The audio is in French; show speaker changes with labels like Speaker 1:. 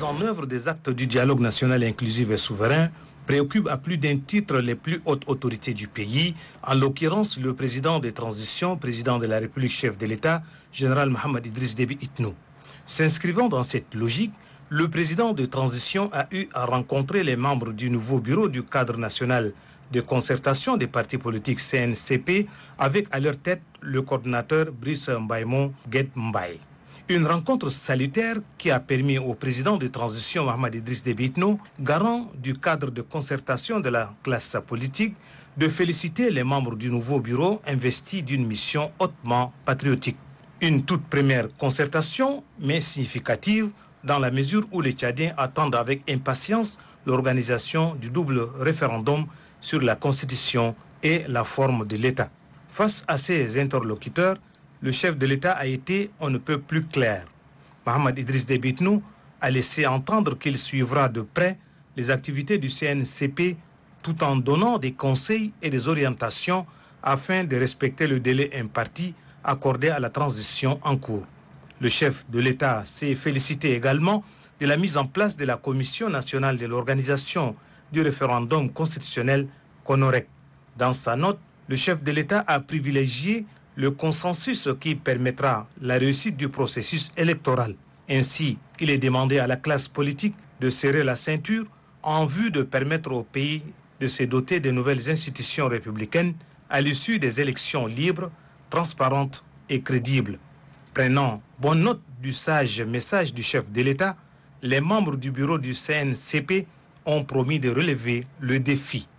Speaker 1: mise en œuvre des actes du dialogue national inclusif et souverain préoccupe à plus d'un titre les plus hautes autorités du pays, en l'occurrence le président des transitions, président de la République, chef de l'État, général Mohamed Idriss Déby Itnou. S'inscrivant dans cette logique, le président de transition a eu à rencontrer les membres du nouveau bureau du cadre national de concertation des partis politiques CNCP, avec à leur tête le coordinateur Brice Mbaimon Get Mbaye. Une rencontre salutaire qui a permis au président de transition Mohamed Idriss Debitno, garant du cadre de concertation de la classe politique, de féliciter les membres du nouveau bureau investi d'une mission hautement patriotique. Une toute première concertation, mais significative, dans la mesure où les Tchadiens attendent avec impatience l'organisation du double référendum sur la Constitution et la forme de l'État. Face à ces interlocuteurs, le chef de l'État a été on ne peut plus clair. Mohamed Idriss Debitnou a laissé entendre qu'il suivra de près les activités du CNCP tout en donnant des conseils et des orientations afin de respecter le délai imparti accordé à la transition en cours. Le chef de l'État s'est félicité également de la mise en place de la Commission nationale de l'organisation du référendum constitutionnel Conorec. Dans sa note, le chef de l'État a privilégié le consensus qui permettra la réussite du processus électoral. Ainsi, il est demandé à la classe politique de serrer la ceinture en vue de permettre au pays de se doter de nouvelles institutions républicaines à l'issue des élections libres, transparentes et crédibles. Prenant bonne note du sage message du chef de l'État, les membres du bureau du CNCP ont promis de relever le défi.